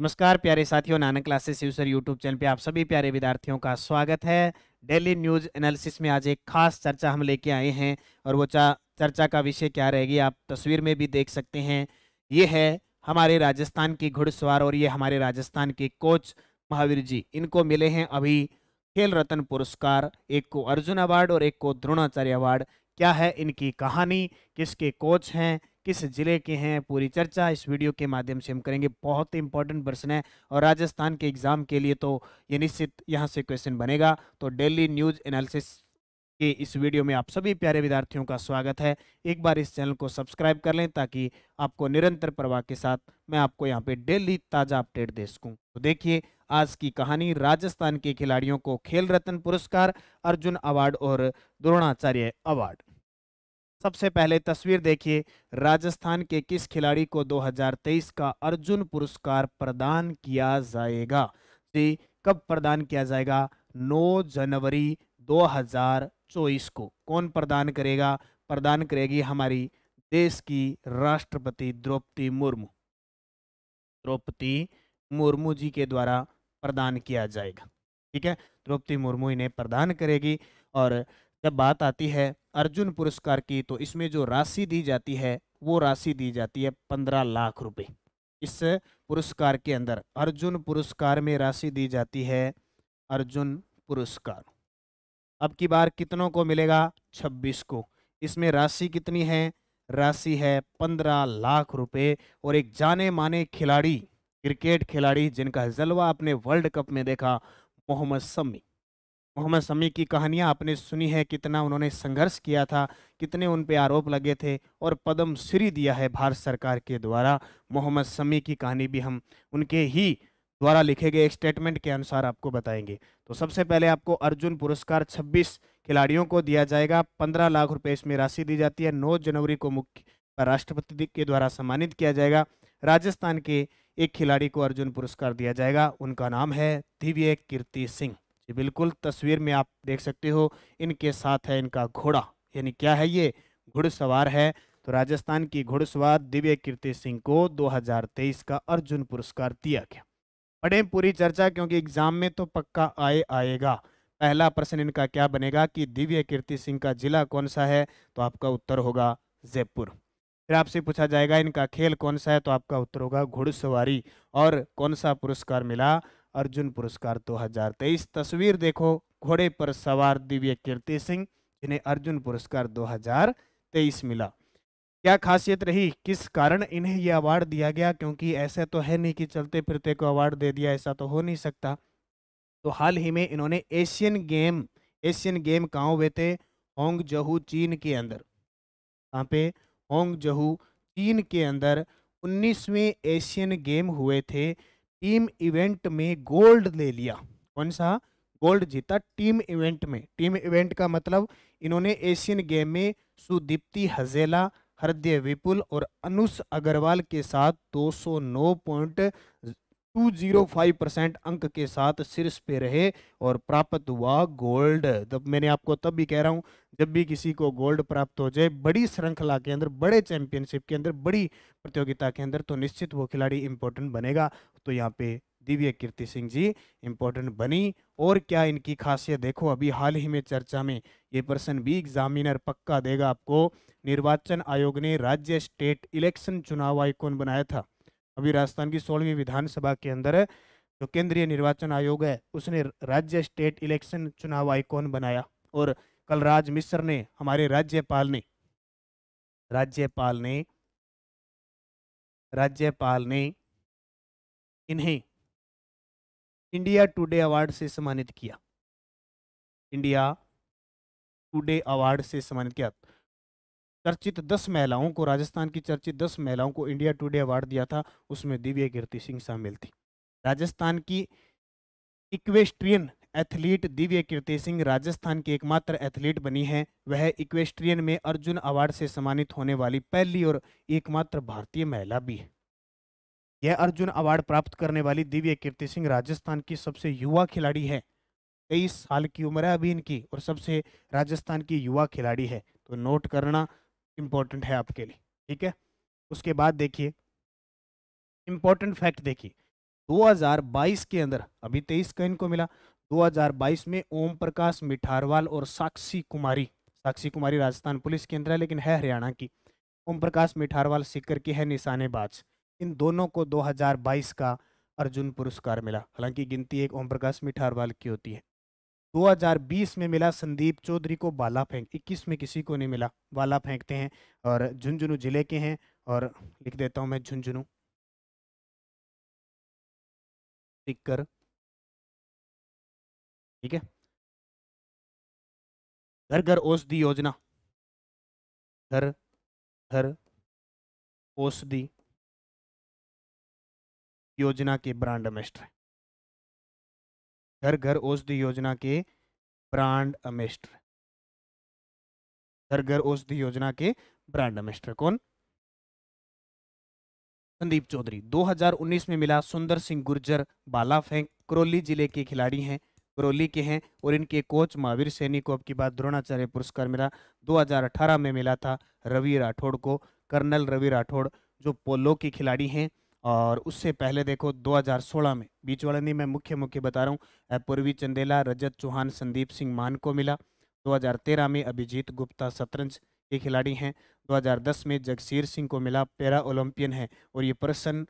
नमस्कार प्यारे साथियों नानक क्लासेस यूसर यूट्यूब चैनल पे आप सभी प्यारे विद्यार्थियों का स्वागत है डेली न्यूज़ एनालिसिस में आज एक खास चर्चा हम लेके आए हैं और वो चर्चा का विषय क्या रहेगी आप तस्वीर में भी देख सकते हैं ये है हमारे राजस्थान की घुड़सवार और ये हमारे राजस्थान के कोच महावीर जी इनको मिले हैं अभी खेल रत्न पुरस्कार एक को अर्जुन अवार्ड और एक को द्रोणाचार्य अवार्ड क्या है इनकी कहानी किसके कोच हैं किस ज़िले के हैं पूरी चर्चा इस वीडियो के माध्यम से हम करेंगे बहुत ही इंपॉर्टेंट प्रश्न है और राजस्थान के एग्ज़ाम के लिए तो ये निश्चित यहाँ से क्वेश्चन बनेगा तो डेली न्यूज़ एनालिसिस के इस वीडियो में आप सभी प्यारे विद्यार्थियों का स्वागत है एक बार इस चैनल को सब्सक्राइब कर लें ताकि आपको निरंतर प्रवाह के साथ मैं आपको यहाँ पे डेली ताज़ा अपडेट दे सकूँ तो देखिए आज की कहानी राजस्थान के खिलाड़ियों को खेल रत्न पुरस्कार अर्जुन अवार्ड और द्रोणाचार्य अवार्ड सबसे पहले तस्वीर देखिए राजस्थान के किस खिलाड़ी को 2023 का अर्जुन पुरस्कार प्रदान किया जाएगा जी कब प्रदान किया जाएगा 9 जनवरी 2024 को कौन प्रदान करेगा प्रदान करेगी हमारी देश की राष्ट्रपति द्रौपदी मुर्मू द्रौपदी मुर्मू जी के द्वारा प्रदान किया जाएगा ठीक है द्रौपदी मुर्मू इन्हें प्रदान करेगी और जब बात आती है अर्जुन पुरस्कार की तो इसमें जो राशि दी जाती है वो राशि दी जाती है पंद्रह लाख रुपए इस पुरस्कार के अंदर अर्जुन पुरस्कार में राशि दी जाती है अर्जुन पुरस्कार अब की बार कितनों को मिलेगा छब्बीस को इसमें राशि कितनी है राशि है पंद्रह लाख रुपए और एक जाने माने खिलाड़ी क्रिकेट खिलाड़ी जिनका जलवा आपने वर्ल्ड कप में देखा मोहम्मद समी मोहम्मद समी की कहानियां आपने सुनी है कितना उन्होंने संघर्ष किया था कितने उन पर आरोप लगे थे और पद्म श्री दिया है भारत सरकार के द्वारा मोहम्मद समी की कहानी भी हम उनके ही द्वारा लिखे गए एक स्टेटमेंट के अनुसार आपको बताएंगे तो सबसे पहले आपको अर्जुन पुरस्कार 26 खिलाड़ियों को दिया जाएगा 15 लाख रुपए इसमें राशि दी जाती है 9 जनवरी को मुख्य राष्ट्रपति के द्वारा सम्मानित किया जाएगा राजस्थान के एक खिलाड़ी को अर्जुन पुरस्कार दिया जाएगा उनका नाम है दिव्य कीर्ति सिंह जी बिल्कुल तस्वीर में आप देख सकते हो इनके साथ है इनका घोड़ा यानी क्या है ये घुड़सवार है तो राजस्थान की घुड़सवार दिव्य कीर्ति सिंह को दो का अर्जुन पुरस्कार दिया गया पढ़ें पूरी चर्चा क्योंकि एग्जाम में तो पक्का आए आएगा पहला प्रश्न इनका क्या बनेगा कि दिव्य कीर्ति सिंह का जिला कौन सा है तो आपका उत्तर होगा जयपुर फिर आपसे पूछा जाएगा इनका खेल कौन सा है तो आपका उत्तर होगा घुड़सवारी और कौन सा पुरस्कार मिला अर्जुन पुरस्कार 2023 तस्वीर देखो घोड़े पर सवार दिव्य कीर्ति सिंह जिन्हें अर्जुन पुरस्कार 2023 मिला क्या खासियत रही किस कारण इन्हें यह अवार्ड दिया गया क्योंकि ऐसा तो है नहीं कि चलते फिरते को अवार्ड दे दिया ऐसा तो हो नहीं सकता तो हाल ही में इन्होंने एशियन गेम एशियन गेम कहाँ हुए थे होंग जहू चीन के अंदर कहाँ पे होंग जहू चीन के अंदर 19वें एशियन गेम हुए थे टीम इवेंट में गोल्ड ले लिया कौन सा गोल्ड जीता टीम इवेंट में टीम इवेंट का मतलब इन्होंने एशियन गेम में सुदीप्ति हजेला हृदय विपुल और अनुष अग्रवाल के साथ 209.205 परसेंट अंक के साथ शीर्ष पे रहे और प्राप्त हुआ गोल्ड तब मैंने आपको तब भी कह रहा हूँ जब भी किसी को गोल्ड प्राप्त हो जाए बड़ी श्रृंखला के अंदर बड़े चैंपियनशिप के अंदर बड़ी प्रतियोगिता के अंदर तो निश्चित वो खिलाड़ी इंपॉर्टेंट बनेगा तो यहाँ पे दिव्य कीर्ति सिंह जी इम्पोर्टेंट बनी और क्या इनकी खासियत देखो अभी हाल ही में चर्चा में ये पर्सन भी एग्जामिनर पक्का देगा आपको निर्वाचन आयोग ने राज्य स्टेट इलेक्शन चुनाव आईकोन बनाया था अभी राजस्थान की सोलहवीं विधानसभा के अंदर जो केंद्रीय निर्वाचन आयोग है उसने राज्य स्टेट इलेक्शन चुनाव आइकोन बनाया और कलराज मिश्र ने हमारे राज्यपाल ने राज्यपाल ने राज्यपाल ने इन्हें इंडिया टुडे अवार्ड से सम्मानित किया इंडिया टुडे अवार्ड से सम्मानित किया चर्चित दस महिलाओं को राजस्थान की चर्चित दस महिलाओं को इंडिया टुडे अवार्ड दिया था उसमें दिव्य कीर्ति सिंह शामिल थी राजस्थान की इक्वेस्ट्रियन एथलीट दिव्य कीर्ति सिंह राजस्थान की एकमात्र एथलीट बनी है वह इक्वेस्ट्रियन में अर्जुन अवार्ड से सम्मानित होने वाली पहली और एकमात्र भारतीय महिला भी है यह अर्जुन अवार्ड प्राप्त करने वाली दिव्य कीर्ति सिंह राजस्थान की सबसे युवा खिलाड़ी है तेईस साल की उम्र है अभी इनकी और सबसे राजस्थान की युवा खिलाड़ी है तो नोट करना इम्पोर्टेंट है आपके लिए ठीक है उसके बाद देखिए इम्पोर्टेंट फैक्ट देखिए 2022 के अंदर अभी तेईस का इनको मिला 2022 में ओम प्रकाश मिठारवाल और साक्षी कुमारी साक्षी कुमारी राजस्थान पुलिस के अंदर है लेकिन है हरियाणा की ओम प्रकाश मिठारवाल सीकर की है निशानेबाज इन दोनों को 2022 का अर्जुन पुरस्कार मिला हालांकि गिनती एक ओम प्रकाश मिठारवाल की होती है 2020 में मिला संदीप चौधरी को बाला फेंक 21 में किसी को नहीं मिला बाला फेंकते हैं और झुंझुनू जिले के हैं और लिख देता हूँ मैं झुंझुनू टिक्कर ठीक है घर घर औषधि योजना घर घर औषधि योजना के ब्रांड अमेस्टर घर घर औषधि योजना के ब्रांड अमेस्टर घर घर औषधि योजना के ब्रांड अमेस्टर कौन संदीप चौधरी 2019 में मिला सुंदर सिंह गुर्जर बाला फेंक करौली जिले के खिलाड़ी हैं करौली के हैं और इनके कोच महावीर सैनी को अब की बात द्रोणाचार्य पुरस्कार मिला 2018 में मिला था रवि राठौड़ को कर्नल रवि राठौड़ जो पोलो के खिलाड़ी हैं और उससे पहले देखो 2016 में बीच वाले नहीं मैं मुख्य मुख्य बता रहा हूँ पूर्वी चंदेला रजत चौहान संदीप सिंह मान को मिला 2013 में अभिजीत गुप्ता शतरंज के खिलाड़ी हैं 2010 में जगशीर सिंह को मिला पैरा ओलंपियन है और ये पर्सन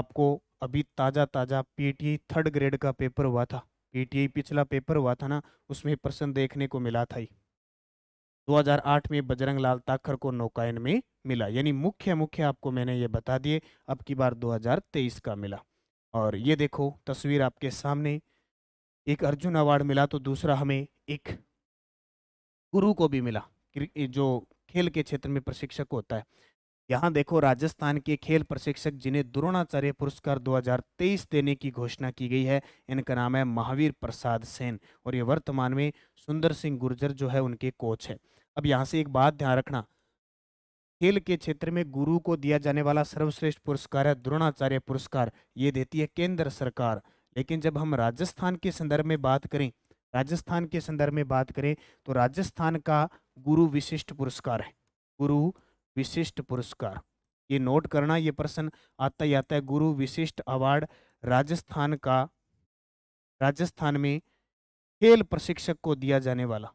आपको अभी ताज़ा ताज़ा पी थर्ड ग्रेड का पेपर हुआ था पी पिछला पेपर हुआ था ना उसमें पर्सन देखने को मिला था ही 2008 में बजरंग लाल ताखर को नौकायन में मिला यानी मुख्य मुख्य आपको मैंने ये बता दिए अब की बार 2023 का मिला और ये देखो तस्वीर आपके सामने एक अर्जुन अवार्ड मिला तो दूसरा हमें एक गुरु को भी मिला जो खेल के क्षेत्र में प्रशिक्षक होता है यहाँ देखो राजस्थान के खेल प्रशिक्षक जिन्हें द्रोणाचार्य पुरस्कार 2023 देने की घोषणा की गई है इनका नाम है महावीर प्रसाद सेन और ये वर्तमान में सुंदर सिंह गुर्जर जो है उनके कोच है अब यहाँ से एक बात ध्यान रखना खेल के क्षेत्र में गुरु को दिया जाने वाला सर्वश्रेष्ठ पुरस्कार है द्रोणाचार्य पुरस्कार ये देती है केंद्र सरकार लेकिन जब हम राजस्थान के संदर्भ में बात करें राजस्थान के संदर्भ में बात करें तो राजस्थान का गुरु विशिष्ट पुरस्कार है गुरु विशिष्ट पुरस्कार ये नोट करना ये प्रश्न आता ही आता है गुरु विशिष्ट अवार्ड राजस्थान का राजस्थान में खेल प्रशिक्षक को दिया जाने वाला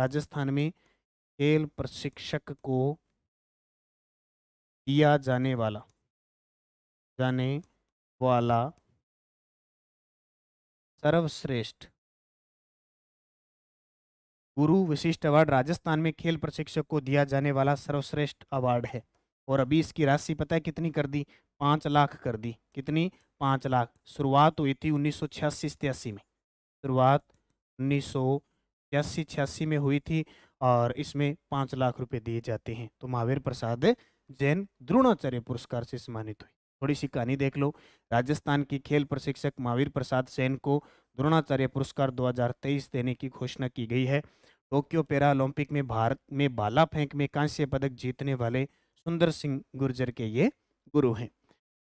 राजस्थान में खेल प्रशिक्षक को दिया जाने वाला जाने वाला सर्वश्रेष्ठ गुरु विशिष्ट अवार्ड राजस्थान में खेल प्रशिक्षक को दिया जाने वाला सर्वश्रेष्ठ अवार्ड है और अभी इसकी राशि पता है कितनी कर दी पाँच लाख कर दी कितनी पाँच लाख शुरुआत हुई थी उन्नीस सौ छियासी में शुरुआत उन्नीस सौ छियासी में हुई थी और इसमें पाँच लाख रुपए दिए जाते हैं तो महावीर प्रसाद जैन द्रोणाचार्य पुरस्कार से सम्मानित हुई थोड़ी सी कहानी देख लो राजस्थान की खेल प्रशिक्षक महावीर प्रसाद सेन को द्रोणाचार्य पुरस्कार 2023 देने की घोषणा की गई है टोक्यो पैरा ओलंपिक में भारत में भाला फेंक में कांस्य पदक जीतने वाले सुंदर सिंह गुर्जर के ये गुरु हैं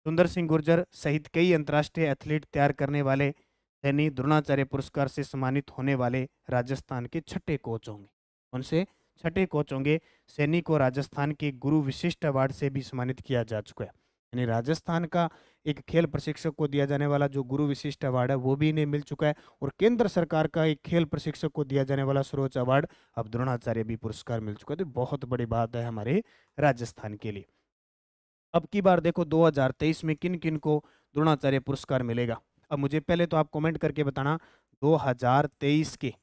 सुंदर सिंह गुर्जर सहित कई अंतर्राष्ट्रीय एथलीट तैयार करने वाले सैनी द्रोणाचार्य पुरस्कार से सम्मानित होने वाले राजस्थान के छठे कोच होंगे उनसे छठे कोच होंगे सैनी को राजस्थान के गुरु विशिष्ट अवार्ड से भी सम्मानित किया जा चुका है यानी राजस्थान का एक खेल प्रशिक्षक को दिया जाने वाला जो गुरु विशिष्ट अवार्ड है वो भी इन्हें मिल चुका है और केंद्र सरकार का एक खेल प्रशिक्षक को दिया जाने वाला सर्वोच्च अवार्ड अब द्रोणाचार्य भी पुरस्कार मिल चुका है तो बहुत बड़ी बात है हमारे राजस्थान के लिए अब की बार देखो 2023 में किन किन को द्रोणाचार्य पुरस्कार मिलेगा अब मुझे पहले तो आप कमेंट करके बताना 2023 के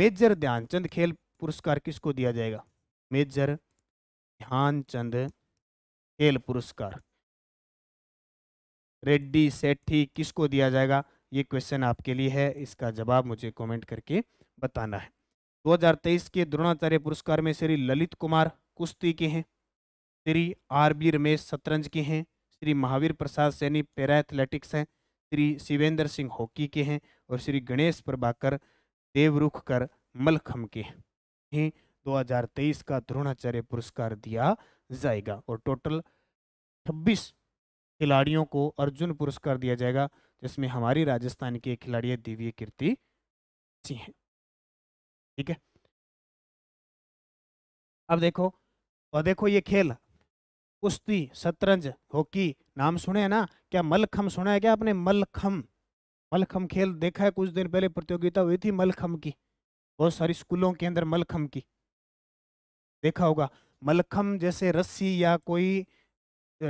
मेजर ध्यानचंद खेल पुरस्कार किसको दिया जाएगा मेजर ध्यानचंद खेल पुरस्कार रेड्डी सेठी किसको दिया जाएगा ये क्वेश्चन आपके लिए है इसका जवाब मुझे कमेंट करके बताना है 2023 के द्रोणाचार्य पुरस्कार में श्री ललित कुमार कुश्ती के हैं श्री आर बी रमेश शतरंज के हैं श्री महावीर प्रसाद सैनी पैरा एथलेटिक्स हैं श्री शिवेंद्र सिंह हॉकी के हैं और श्री गणेश प्रभाकर देवरुख कर मलखम के हैं इन्हें 2023 का द्रोणाचार्य पुरस्कार दिया जाएगा और टोटल 26 खिलाड़ियों को अर्जुन पुरस्कार दिया जाएगा जिसमें हमारी राजस्थान की खिलाड़ी दिव्य कीर्ति सिंह हैं ठीक है अब देखो और देखो ये खेल कुश्ती शतरंज हॉकी नाम सुने ना क्या मलखम सुना है क्या आपने मलखम मलखम खेल देखा है कुछ दिन पहले प्रतियोगिता हुई थी मलखम की बहुत सारी स्कूलों के अंदर मलखम की देखा होगा मलखम जैसे रस्सी या कोई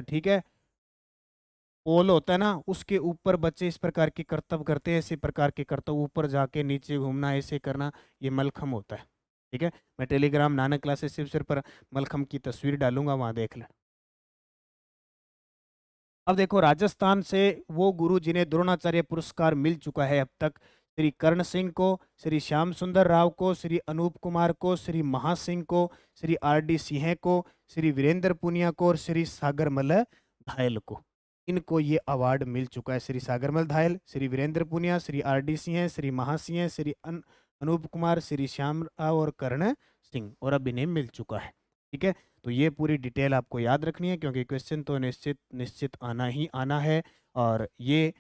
ठीक है पोल होता है ना उसके ऊपर बच्चे इस प्रकार के कर्तव्य करते हैं ऐसे प्रकार के कर्तव्य ऊपर जाके नीचे घूमना ऐसे करना ये मलखम होता है ठीक है मैं टेलीग्राम नानक क्लासेस सिर्फ पर मलखम की तस्वीर डालूंगा वहां देख लें अब देखो राजस्थान से वो गुरु जिन्हें द्रोणाचार्य पुरस्कार मिल चुका है अब तक श्री कर्ण सिंह को श्री श्याम सुंदर राव को श्री अनूप कुमार को श्री महासिंह को श्री आर डी सिंह को श्री वीरेंद्र पुनिया को और श्री सागरमल धायल को इनको ये अवार्ड मिल चुका है श्री सागरमल धायल श्री वीरेंद्र पुनिया श्री आर डी सिंह श्री महासिंह श्री अन, अनूप कुमार श्री श्याम राव और कर्ण सिंह और अब इन्हें मिल चुका है ठीक है तो ये पूरी डिटेल आपको याद रखनी है क्योंकि क्वेश्चन तो निश्चित निश्चित आना ही आना है और ये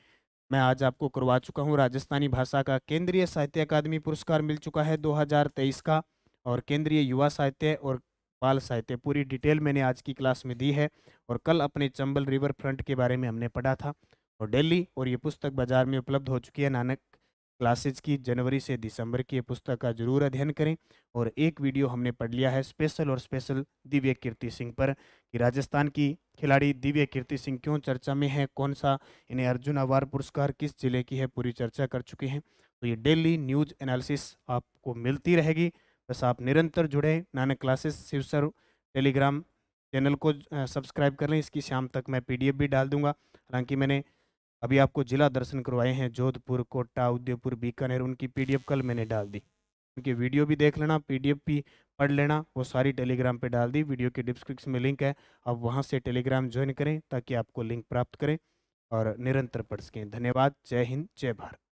मैं आज आपको करवा चुका हूँ राजस्थानी भाषा का केंद्रीय साहित्य अकादमी पुरस्कार मिल चुका है 2023 का और केंद्रीय युवा साहित्य और बाल साहित्य पूरी डिटेल मैंने आज की क्लास में दी है और कल अपने चंबल रिवर फ्रंट के बारे में हमने पढ़ा था और दिल्ली और ये पुस्तक बाजार में उपलब्ध हो चुकी है नानक क्लासेज की जनवरी से दिसंबर की पुस्तक का जरूर अध्ययन करें और एक वीडियो हमने पढ़ लिया है स्पेशल और स्पेशल दिव्य कीर्ति सिंह पर कि राजस्थान की खिलाड़ी दिव्य कीर्ति सिंह क्यों चर्चा में है कौन सा इन्हें अर्जुन अवार्ड पुरस्कार किस जिले की है पूरी चर्चा कर चुके हैं तो ये डेली न्यूज एनालिसिस आपको मिलती रहेगी बस आप निरंतर जुड़े Nanak classes Shiv sir Telegram channel को सब्सक्राइब कर लें इसकी शाम तक मैं पीडीएफ भी डाल दूंगा हालांकि मैंने अभी आपको जिला दर्शन करवाए हैं जोधपुर कोटा उदयपुर बीकानेर उनकी पीडीएफ कल मैंने डाल दी उनकी वीडियो भी देख लेना पीडीएफ भी पढ़ लेना वो सारी टेलीग्राम पे डाल दी वीडियो के डिस्क्रिप्शन में लिंक है आप वहाँ से टेलीग्राम ज्वाइन करें ताकि आपको लिंक प्राप्त करें और निरंतर पढ़ सकें धन्यवाद जय हिंद जय भारत